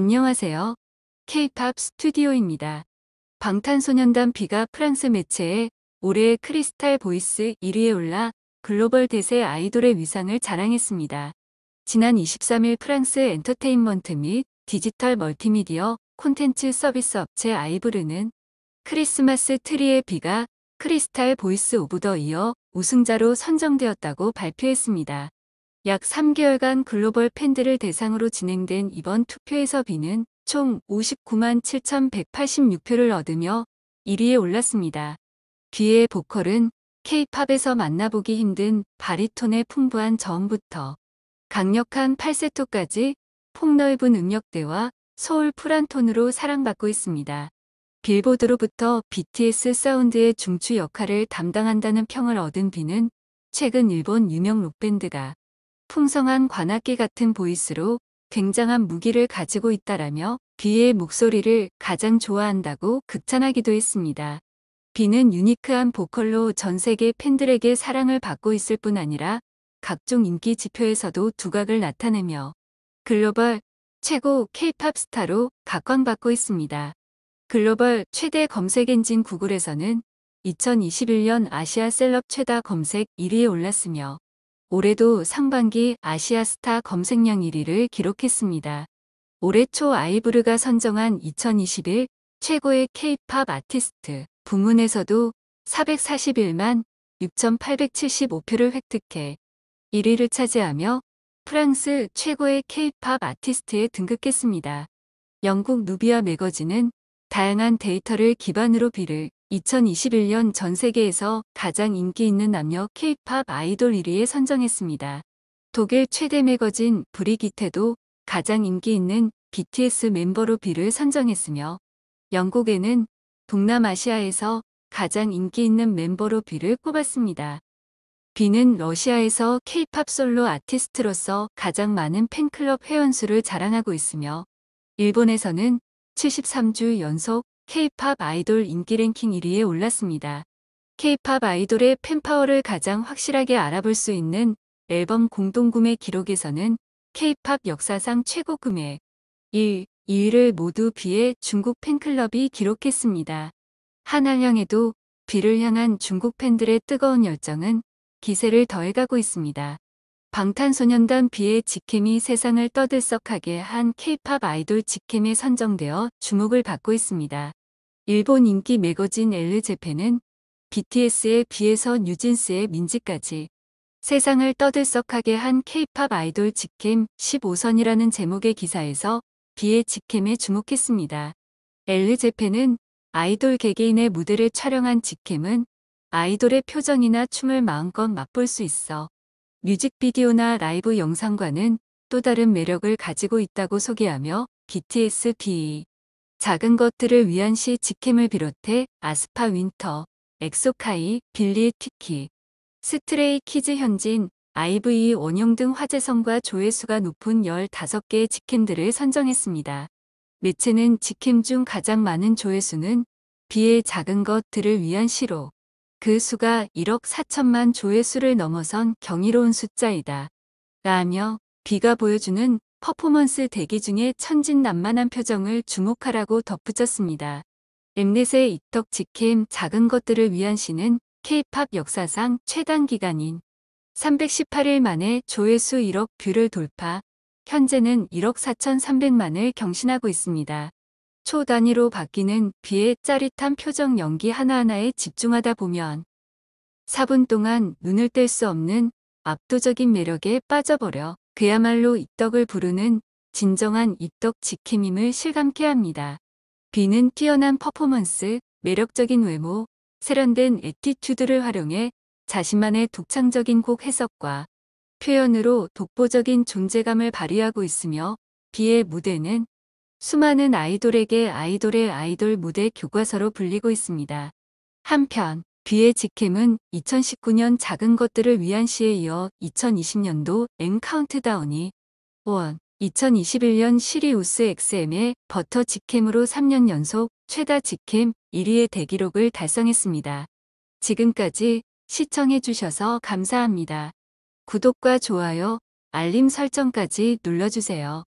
안녕하세요. K-팝 스튜디오입니다. 방탄소년단 B가 프랑스 매체에 올해의 크리스탈 보이스 1위에 올라 글로벌 대세 아이돌의 위상을 자랑했습니다. 지난 23일 프랑스 엔터테인먼트 및 디지털 멀티미디어 콘텐츠 서비스 업체 아이브르는 크리스마스 트리의 B가 크리스탈 보이스 오브 더 이어 우승자로 선정되었다고 발표했습니다. 약 3개월간 글로벌 팬들을 대상으로 진행된 이번 투표에서 비는 총 59만 7,186표를 얻으며 1위에 올랐습니다. 귀의 보컬은 K-팝에서 만나보기 힘든 바리톤의 풍부한 저음부터 강력한 팔세토까지 폭넓은 음역대와 서울 프란톤으로 사랑받고 있습니다. 빌보드로부터 BTS 사운드의 중추 역할을 담당한다는 평을 얻은 비는 최근 일본 유명 록밴드가 풍성한 관악기 같은 보이스로 굉장한 무기를 가지고 있다라며 귀의 목소리를 가장 좋아한다고 극찬하기도 했습니다. 비는 유니크한 보컬로 전 세계 팬들에게 사랑을 받고 있을 뿐 아니라 각종 인기 지표에서도 두각을 나타내며 글로벌 최고 케이팝 스타로 각광받고 있습니다. 글로벌 최대 검색 엔진 구글에서는 2021년 아시아 셀럽 최다 검색 1위에 올랐으며 올해도 상반기 아시아 스타 검색량 1위를 기록했습니다. 올해 초 아이브르가 선정한 2021 최고의 케이팝 아티스트 부문에서도 441만 6,875표를 획득해 1위를 차지하며 프랑스 최고의 케이팝 아티스트에 등극했습니다. 영국 누비아 매거진은 다양한 데이터를 기반으로 비를 2021년 전 세계에서 가장 인기 있는 남녀 케이팝 아이돌 1위에 선정했습니다. 독일 최대 매거진 브리기테도 가장 인기 있는 BTS 멤버로 B를 선정했으며 영국에는 동남아시아에서 가장 인기 있는 멤버로 B를 꼽았습니다. B는 러시아에서 K-팝 솔로 아티스트로서 가장 많은 팬클럽 회원수를 자랑하고 있으며 일본에서는 73주 연속 K-팝 아이돌 인기 랭킹 1위에 올랐습니다. K-팝 아이돌의 팬파워를 가장 확실하게 알아볼 수 있는 앨범 공동구매 기록에서는 K-팝 역사상 최고 금액 1, 2위를 모두 비해 중국 팬클럽이 기록했습니다. 한한령에도 비를 향한 중국 팬들의 뜨거운 열정은 기세를 더해가고 있습니다. 방탄소년단 비의 직캠이 세상을 떠들썩하게 한 케이팝 아이돌 직캠에 선정되어 주목을 받고 있습니다. 일본 인기 매거진 엘르제페은 BTS의 비에서 뉴진스의 민지까지 세상을 떠들썩하게 한 케이팝 아이돌 직캠 15선이라는 제목의 기사에서 비의 직캠에 주목했습니다. 엘르제페은 아이돌 개개인의 무대를 촬영한 직캠은 아이돌의 표정이나 춤을 마음껏 맛볼 수 있어 뮤직비디오나 라이브 영상과는 또 다른 매력을 가지고 있다고 소개하며 BTS B 작은 것들을 위한 시 지킴을 비롯해 아스파 윈터, 엑소카이, 빌리 티키, 스트레이 키즈 현진, IVE 원형 등 화제성과 조회수가 높은 15개의 지킴들을 선정했습니다. 매체는 지킴 중 가장 많은 조회수는 비의 작은 것들을 위한 시로 그 수가 1억 4천만 조회수를 넘어선 경이로운 숫자이다. 라며 비가 보여주는 퍼포먼스 대기 중에 천진난만한 표정을 주목하라고 덧붙였습니다. 엠넷의 이덕 직캠 작은 것들을 위한 시는 케이팝 역사상 최단 기간인 318일 만에 조회수 1억 뷰를 돌파, 현재는 1억 4,300만을 경신하고 있습니다. 초 단위로 바뀌는 비의 짜릿한 표정 연기 하나하나에 집중하다 보면 4분 동안 눈을 뗄 수 없는 압도적인 매력에 빠져버려 그야말로 입덕을 부르는 진정한 입덕 지킴임을 실감케 합니다. 비는 뛰어난 퍼포먼스, 매력적인 외모, 세련된 에티튜드를 활용해 자신만의 독창적인 곡 해석과 표현으로 독보적인 존재감을 발휘하고 있으며 비의 무대는 수많은 아이돌에게 아이돌의 아이돌 무대 교과서로 불리고 있습니다. 한편 뷔의 직캠은 2019년 작은 것들을 위한 시에 이어 2020년도 M 카운트다운이 1. 2021년 시리우스 XM의 버터 직캠으로 3년 연속 최다 직캠 1위의 대기록을 달성했습니다. 지금까지 시청해주셔서 감사합니다. 구독과 좋아요, 알림 설정까지 눌러주세요.